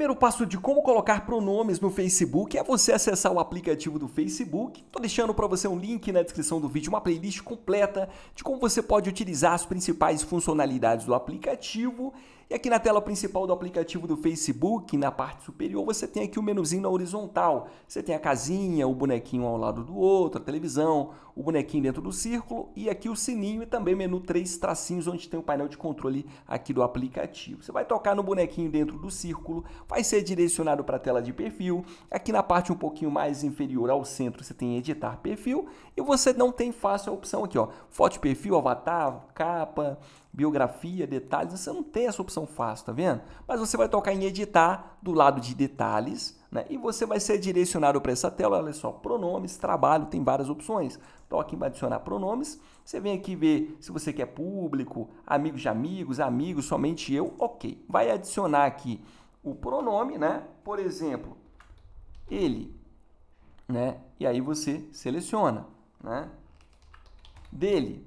primeiro passo de como colocar pronomes no Facebook é você acessar o aplicativo do Facebook. Estou deixando para você um link na descrição do vídeo, uma playlist completa de como você pode utilizar as principais funcionalidades do aplicativo. E aqui na tela principal do aplicativo do Facebook, na parte superior, você tem aqui o menuzinho na horizontal. Você tem a casinha, o bonequinho ao lado do outro, a televisão, o bonequinho dentro do círculo e aqui o sininho e também menu três tracinhos onde tem o painel de controle aqui do aplicativo. Você vai tocar no bonequinho dentro do círculo, vai ser direcionado para a tela de perfil. Aqui na parte um pouquinho mais inferior ao centro você tem editar perfil e você não tem fácil a opção aqui, ó, foto de perfil, avatar, capa, biografia, detalhes, você não tem essa opção fácil, tá vendo? Mas você vai tocar em editar do lado de detalhes né? E você vai ser direcionado para essa tela, olha só, pronomes, trabalho, tem várias opções. Então aqui em adicionar pronomes, você vem aqui ver se você quer público, amigos de amigos, amigos, somente eu, ok. Vai adicionar aqui o pronome, né? Por exemplo, ele, né? E aí você seleciona, né? Dele,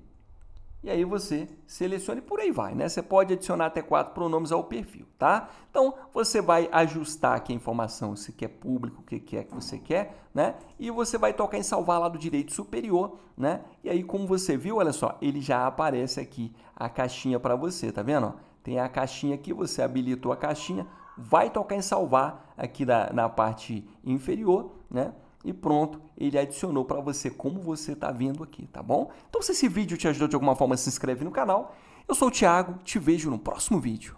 e aí você seleciona e por aí vai, né? Você pode adicionar até quatro pronomes ao perfil, tá? Então, você vai ajustar aqui a informação, se quer público, o que é que você quer, né? E você vai tocar em salvar lá do direito superior, né? E aí, como você viu, olha só, ele já aparece aqui a caixinha para você, tá vendo? Tem a caixinha aqui, você habilitou a caixinha, vai tocar em salvar aqui na, na parte inferior, né? e pronto, ele adicionou para você como você está vendo aqui, tá bom? Então se esse vídeo te ajudou de alguma forma, se inscreve no canal. Eu sou o Thiago, te vejo no próximo vídeo.